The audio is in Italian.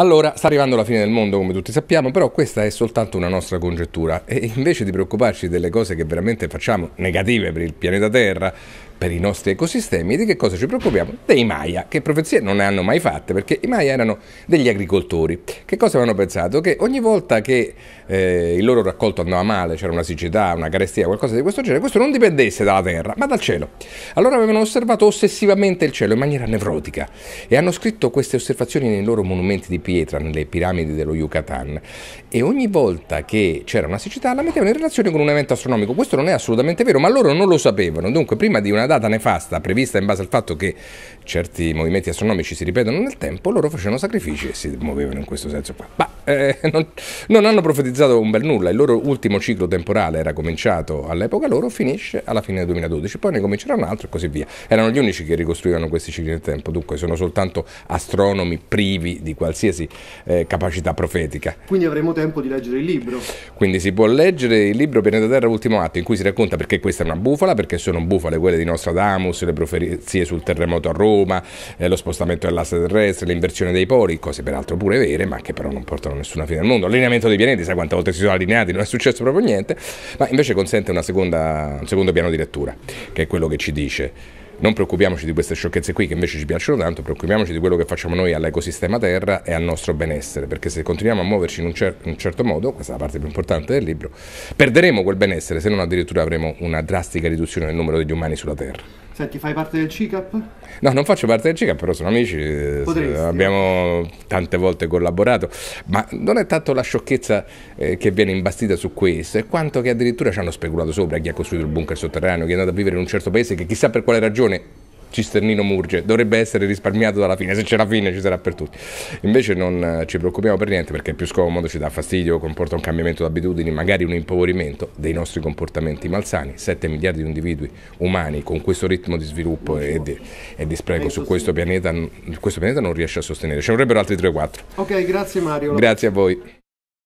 Allora, sta arrivando la fine del mondo, come tutti sappiamo, però questa è soltanto una nostra congettura e invece di preoccuparci delle cose che veramente facciamo, negative per il pianeta Terra, per i nostri ecosistemi, di che cosa ci preoccupiamo? Dei Maya, che profezie non ne hanno mai fatte, perché i Maya erano degli agricoltori. Che cosa avevano pensato? Che ogni volta che eh, il loro raccolto andava male, c'era una siccità, una carestia, qualcosa di questo genere, questo non dipendesse dalla terra, ma dal cielo. Allora avevano osservato ossessivamente il cielo in maniera nevrotica e hanno scritto queste osservazioni nei loro monumenti di pietra, nelle piramidi dello Yucatan. E ogni volta che c'era una siccità la mettevano in relazione con un evento astronomico. Questo non è assolutamente vero, ma loro non lo sapevano. Dunque, prima di una data nefasta prevista in base al fatto che certi movimenti astronomici si ripetono nel tempo, loro facevano sacrifici e si muovevano in questo senso qua. Ma eh, non, non hanno profetizzato un bel nulla, il loro ultimo ciclo temporale era cominciato all'epoca loro, finisce alla fine del 2012, poi ne comincerà un altro e così via. Erano gli unici che ricostruivano questi cicli del tempo, dunque sono soltanto astronomi privi di qualsiasi eh, capacità profetica. Quindi avremo tempo di leggere il libro. Quindi si può leggere il libro Pianeta Terra Ultimo Atto, in cui si racconta perché questa è una bufala, perché sono bufale quelle di nostro Nostradamus, le profezie sul terremoto a Roma, eh, lo spostamento dell'asse terrestre, l'inversione dei poli, cose peraltro pure vere, ma che però non portano a nessuna fine al mondo. L'allineamento dei pianeti, sai quante volte si sono allineati, non è successo proprio niente, ma invece consente seconda, un secondo piano di lettura, che è quello che ci dice non preoccupiamoci di queste sciocchezze qui che invece ci piacciono tanto, preoccupiamoci di quello che facciamo noi all'ecosistema Terra e al nostro benessere, perché se continuiamo a muoverci in un, cer- in un certo modo, questa è la parte più importante del libro, perderemo quel benessere se non addirittura avremo una drastica riduzione del numero degli umani sulla Terra. Senti, fai parte del CICAP? No, non faccio parte del CICAP, però sono amici, eh, Potresti, abbiamo tante volte collaborato, ma non è tanto la sciocchezza eh, che viene imbastita su questo, è quanto che addirittura ci hanno speculato sopra chi ha costruito il bunker sotterraneo, chi è andato a vivere in un certo paese che chissà per quale ragione cisternino Murge dovrebbe essere risparmiato dalla fine, se c'è la fine ci sarà per tutti. Invece non eh, ci preoccupiamo per niente perché è più scomodo, ci dà fastidio, comporta un cambiamento d'abitudini, magari un impoverimento dei nostri comportamenti malsani. 7 miliardi di individui umani con questo ritmo di sviluppo e di, e di, spreco su questo pianeta, questo pianeta non riesce a sostenere. Ci vorrebbero altri 3 o 4. Ok, grazie Mario. Grazie a voi.